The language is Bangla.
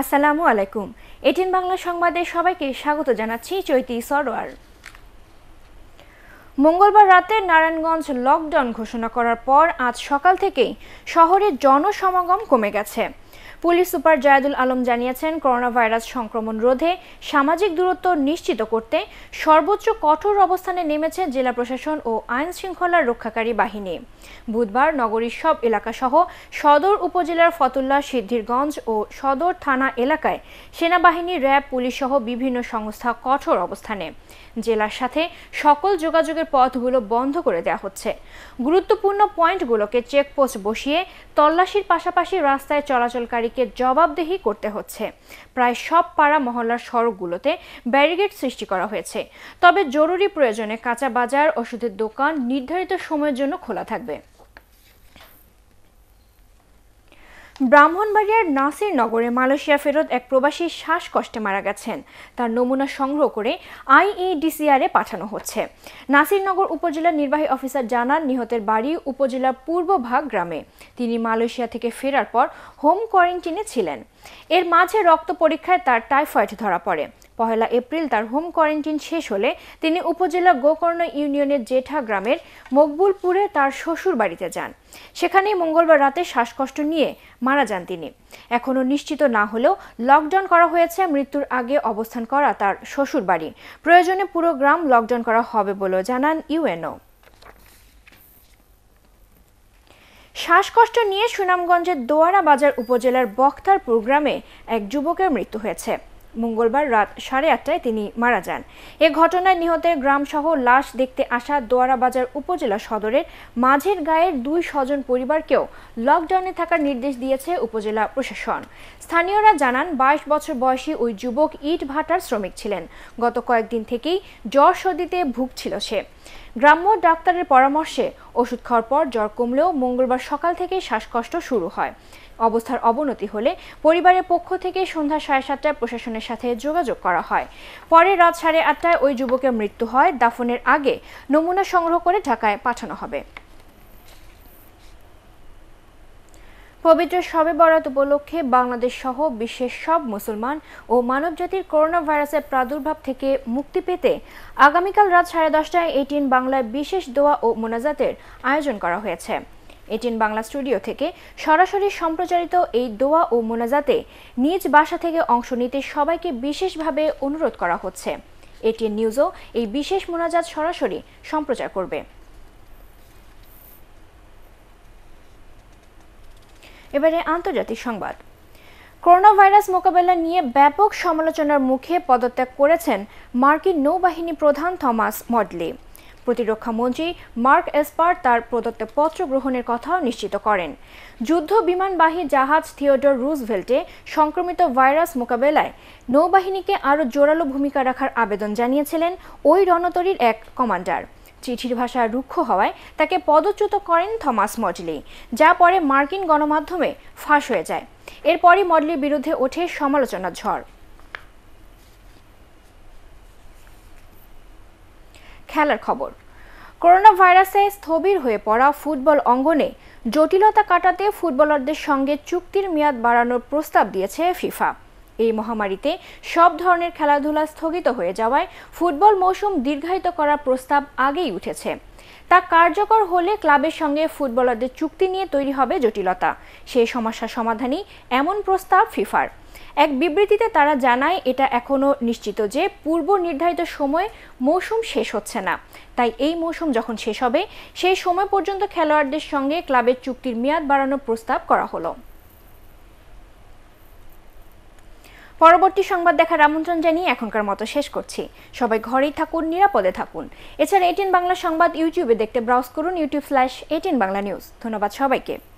আসসালামু আলাইকুম এটিন বাংলা সংবাদে সবাইকে স্বাগত জানাচ্ছি চৈতি সরোয়ার মঙ্গলবার রাতে নারায়ণগঞ্জ লকডাউন ঘোষণা করার পর আজ সকাল থেকেই শহরে জনসমাগম কমে গেছে পুলিশ সুপার জায়দুল আলম জানিয়েছেন করোনা ভাইরাস সংক্রমণ রোধে সামাজিক দূরত্ব নিশ্চিত করতে সর্বোচ্চ কঠোর অবস্থানে নেমেছে জেলা প্রশাসন ও আইন শৃঙ্খলা রক্ষাকারী বাহিনী বুধবার নগরীর সব এলাকাসহ সদর উপজেলার ফতুল্লা সিদ্ধিরগঞ্জ ও সদর থানা এলাকায় সেনাবাহিনী র্যাব পুলিশ সহ বিভিন্ন সংস্থা কঠোর অবস্থানে জেলার সাথে সকল যোগাযোগের পথগুলো বন্ধ করে দেওয়া হচ্ছে গুরুত্বপূর্ণ পয়েন্টগুলোকে চেকপোস্ট বসিয়ে তল্লাশির পাশাপাশি রাস্তায় চলাচল আন্দোলনকারীকে জবাবদেহি করতে হচ্ছে প্রায় সব পাড়া মহল্লার সড়কগুলোতে ব্যারিকেড সৃষ্টি করা হয়েছে তবে জরুরি প্রয়োজনে কাঁচা বাজার ওষুধের দোকান নির্ধারিত সময়ের জন্য খোলা থাকবে ব্রাহ্মণবাড়িয়ার নাসির নগরে মালয়েশিয়া ফেরত এক প্রবাসী শ্বাসকষ্টে মারা গেছেন তার নমুনা সংগ্রহ করে আইইডিসিআরে পাঠানো হচ্ছে নাসিরনগর উপজেলা নির্বাহী অফিসার জানান নিহতের বাড়ি উপজেলার পূর্বভাগ গ্রামে তিনি মালয়েশিয়া থেকে ফেরার পর হোম কোয়ারেন্টিনে ছিলেন এর মাঝে রক্ত পরীক্ষায় তার টাইফয়েড ধরা পড়ে পহেলা এপ্রিল তার হোম কোয়ারেন্টিন শেষ হলে তিনি উপজেলা গোকর্ণ ইউনিয়নের জেঠা গ্রামের মকবুলপুরে তার শ্বশুর বাড়িতে যান সেখানেই মঙ্গলবার রাতে শ্বাসকষ্ট নিয়ে মারা যান তিনি এখনও নিশ্চিত না হলেও লকডাউন করা হয়েছে মৃত্যুর আগে অবস্থান করা তার শ্বশুর বাড়ি প্রয়োজনে পুরো গ্রাম লকডাউন করা হবে বলেও জানান ইউএনও শ্বাসকষ্ট নিয়ে সুনামগঞ্জের দোয়ারা বাজার উপজেলার বক্তারপুর গ্রামে এক যুবকের মৃত্যু হয়েছে মঙ্গলবার রাত সাড়ে আটটায় তিনি মারা যান এ ঘটনায় নিহতের গ্রামসহ লাশ দেখতে আসা দোয়ারাবাজার উপজেলা সদরের মাঝের গায়ের দুই স্বজন পরিবারকেও লকডাউনে থাকার নির্দেশ দিয়েছে উপজেলা প্রশাসন স্থানীয়রা জানান বাইশ বছর বয়সী ওই যুবক ইট ভাটার শ্রমিক ছিলেন গত কয়েকদিন থেকেই জ্বর সর্দিতে ভুগছিল সে গ্রাম্য ডাক্তারের পরামর্শে ওষুধ খাওয়ার পর জ্বর কমলেও মঙ্গলবার সকাল থেকে শ্বাসকষ্ট শুরু হয় অবস্থার অবনতি হলে পরিবারের পক্ষ থেকে সন্ধ্যা সাড়ে সাতটায় প্রশাসনের সাথে যোগাযোগ করা হয় পরে রাত সাড়ে আটটায় ওই যুবকের মৃত্যু হয় দাফনের আগে নমুনা সংগ্রহ করে ঢাকায় পাঠানো হবে পবিত্র শবে বরাত উপলক্ষে বাংলাদেশ সহ বিশ্বের সব মুসলমান ও মানবজাতির করোনা ভাইরাসের প্রাদুর্ভাব থেকে মুক্তি পেতে আগামীকাল রাত সাড়ে দশটায় এটিএন বাংলায় বিশেষ দোয়া ও মোনাজাতের আয়োজন করা হয়েছে এটিএন বাংলা স্টুডিও থেকে সরাসরি সম্প্রচারিত এই দোয়া ও মোনাজাতে নিজ বাসা থেকে অংশ নিতে সবাইকে বিশেষভাবে অনুরোধ করা হচ্ছে এটিএন নিউজও এই বিশেষ মোনাজাত সরাসরি সম্প্রচার করবে এবারে আন্তর্জাতিক সংবাদ করোনা ভাইরাস মোকাবেলা নিয়ে ব্যাপক সমালোচনার মুখে পদত্যাগ করেছেন মার্কিন নৌবাহিনী প্রধান থমাস মডলি প্রতিরক্ষামন্ত্রী মার্ক এসপার তার প্রদত্ত পত্র গ্রহণের কথাও নিশ্চিত করেন যুদ্ধ বিমানবাহী জাহাজ থিওডর রুজভেল্টে সংক্রমিত ভাইরাস মোকাবেলায় নৌবাহিনীকে আরও জোরালো ভূমিকা রাখার আবেদন জানিয়েছিলেন ওই রণতরীর এক কমান্ডার চিঠির ভাষা রুক্ষ হওয়ায় তাকে পদচ্যুত করেন থমাস মডলি যা পরে মার্কিন গণমাধ্যমে ফাঁস হয়ে যায় এরপরই মডলির বিরুদ্ধে ওঠে সমালোচনার ঝড় খেলার খবর করোনা ভাইরাসে স্থবির হয়ে পড়া ফুটবল অঙ্গনে জটিলতা কাটাতে ফুটবলারদের সঙ্গে চুক্তির মেয়াদ বাড়ানোর প্রস্তাব দিয়েছে ফিফা এই মহামারীতে সব ধরনের খেলাধুলা স্থগিত হয়ে যাওয়ায় ফুটবল মৌসুম দীর্ঘায়িত করার প্রস্তাব আগেই উঠেছে তা কার্যকর হলে ক্লাবের সঙ্গে ফুটবলারদের চুক্তি নিয়ে তৈরি হবে জটিলতা সেই সমস্যা সমাধানই এমন প্রস্তাব ফিফার এক বিবৃতিতে তারা জানায় এটা এখনও নিশ্চিত যে পূর্ব নির্ধারিত সময়ে মৌসুম শেষ হচ্ছে না তাই এই মৌসুম যখন শেষ হবে সেই সময় পর্যন্ত খেলোয়াড়দের সঙ্গে ক্লাবের চুক্তির মেয়াদ বাড়ানোর প্রস্তাব করা হলো পরবর্তী সংবাদ দেখার আমন্ত্রণ জানিয়ে এখনকার মতো শেষ করছি সবাই ঘরেই থাকুন নিরাপদে থাকুন এছাড়া এটিএন বাংলা সংবাদ ইউটিউবে দেখতে ব্রাউজ করুন YouTube slash ATN Bangla news ধন্যবাদ সবাইকে